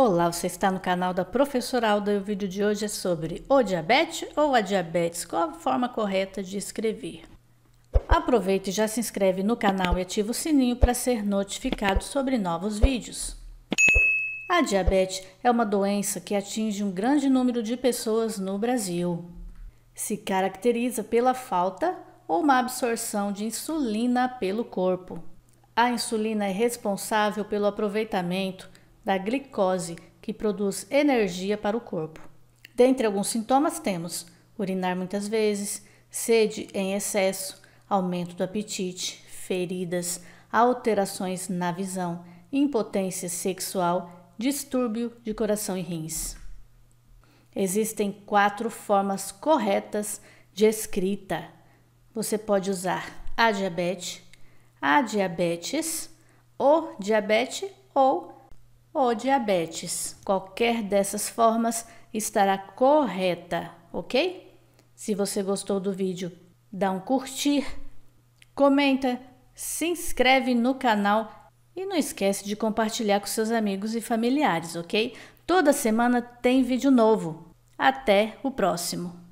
Olá, você está no canal da Professora Alda e o vídeo de hoje é sobre o diabetes ou a diabetes, qual a forma correta de escrever. Aproveite e já se inscreve no canal e ativa o sininho para ser notificado sobre novos vídeos. A diabetes é uma doença que atinge um grande número de pessoas no Brasil. Se caracteriza pela falta ou má absorção de insulina pelo corpo. A insulina é responsável pelo aproveitamento da glicose, que produz energia para o corpo. Dentre alguns sintomas temos urinar muitas vezes, sede em excesso, aumento do apetite, feridas, alterações na visão, impotência sexual, distúrbio de coração e rins. Existem quatro formas corretas de escrita. Você pode usar a diabetes, a diabetes, o diabetes ou ou diabetes. Qualquer dessas formas estará correta, ok? Se você gostou do vídeo, dá um curtir, comenta, se inscreve no canal e não esquece de compartilhar com seus amigos e familiares, ok? Toda semana tem vídeo novo. Até o próximo!